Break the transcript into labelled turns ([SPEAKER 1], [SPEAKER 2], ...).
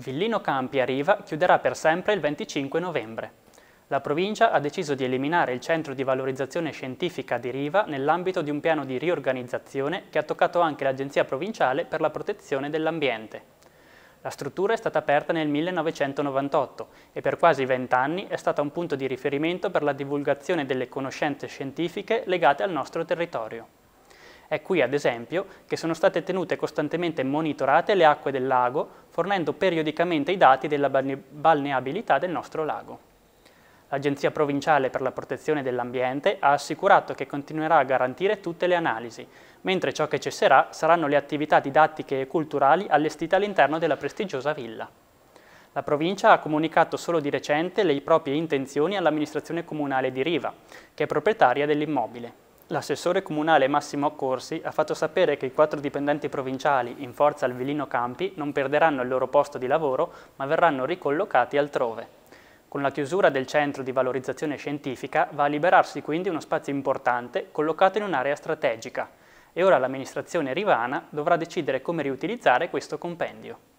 [SPEAKER 1] Villino Campi a Riva chiuderà per sempre il 25 novembre. La provincia ha deciso di eliminare il centro di valorizzazione scientifica di Riva nell'ambito di un piano di riorganizzazione che ha toccato anche l'Agenzia Provinciale per la Protezione dell'Ambiente. La struttura è stata aperta nel 1998 e per quasi vent'anni è stata un punto di riferimento per la divulgazione delle conoscenze scientifiche legate al nostro territorio. È qui, ad esempio, che sono state tenute costantemente monitorate le acque del lago fornendo periodicamente i dati della balneabilità del nostro lago. L'Agenzia Provinciale per la Protezione dell'Ambiente ha assicurato che continuerà a garantire tutte le analisi, mentre ciò che cesserà saranno le attività didattiche e culturali allestite all'interno della prestigiosa villa. La provincia ha comunicato solo di recente le proprie intenzioni all'amministrazione comunale di Riva, che è proprietaria dell'immobile. L'assessore comunale Massimo Accorsi ha fatto sapere che i quattro dipendenti provinciali in forza al Velino Campi non perderanno il loro posto di lavoro ma verranno ricollocati altrove. Con la chiusura del centro di valorizzazione scientifica va a liberarsi quindi uno spazio importante collocato in un'area strategica e ora l'amministrazione rivana dovrà decidere come riutilizzare questo compendio.